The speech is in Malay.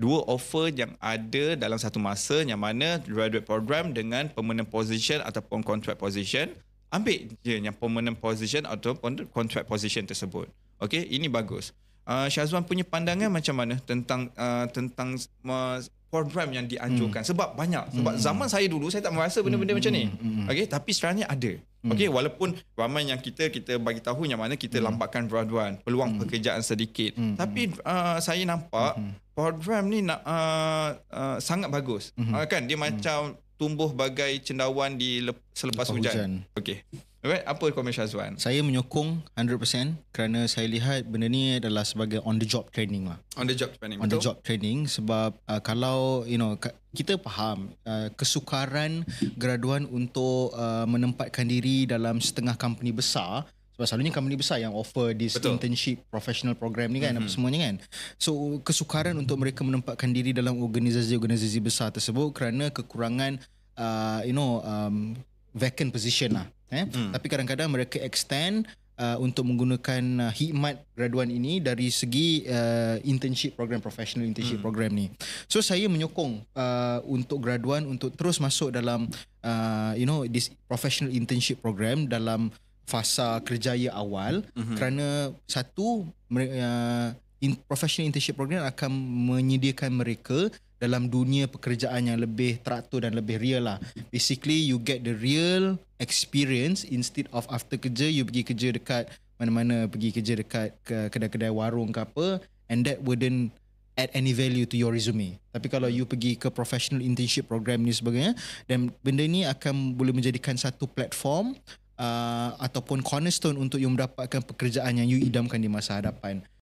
dua offer yang ada dalam satu masa yang mana graduate program dengan permanent position ataupun contract position ambil je yang permanent position ataupun contract position tersebut okey ini bagus uh, Syazwan punya pandangan macam mana tentang uh, tentang uh, program yang dianjurkan hmm. sebab banyak sebab hmm. zaman saya dulu saya tak merasa benda-benda hmm. macam ni hmm. hmm. okey tapi sekarang ni ada Hmm. Okey, walaupun ramai yang kita kita bagi tahu yang mana kita hmm. lambatkan graduan, peluang hmm. pekerjaan sedikit. Hmm. Tapi uh, saya nampak hmm. program ni nak uh, uh, sangat bagus. Hmm. Uh, kan dia hmm. macam hmm. tumbuh bagai cendawan di lep- selepas Lepas hujan. hujan. Okey. Okay, apa komen Syazwan? Saya menyokong 100% kerana saya lihat benda ni adalah sebagai on the job training lah. On the job training. On betul? the job training sebab uh, kalau you know kita faham uh, kesukaran graduan untuk uh, menempatkan diri dalam setengah company besar sebab selalunya company besar yang offer this betul. internship professional program ni kan mm-hmm. apa mhm. semuanya kan. So kesukaran mm-hmm. untuk mereka menempatkan diri dalam organisasi-organisasi besar tersebut kerana kekurangan uh, you know um, vacant position lah eh hmm. tapi kadang-kadang mereka extend Uh, untuk menggunakan uh, hikmat graduan ini dari segi uh, internship program professional internship hmm. program ni. So saya menyokong uh, untuk graduan untuk terus masuk dalam uh, you know this professional internship program dalam fasa kerjaya awal hmm. kerana satu uh, in, professional internship program akan menyediakan mereka dalam dunia pekerjaan yang lebih teratur dan lebih real lah. Basically, you get the real experience instead of after kerja, you pergi kerja dekat mana-mana, pergi kerja dekat kedai-kedai warung ke apa and that wouldn't add any value to your resume. Tapi kalau you pergi ke professional internship program ni sebagainya, dan benda ni akan boleh menjadikan satu platform uh, ataupun cornerstone untuk you mendapatkan pekerjaan yang you idamkan di masa hadapan.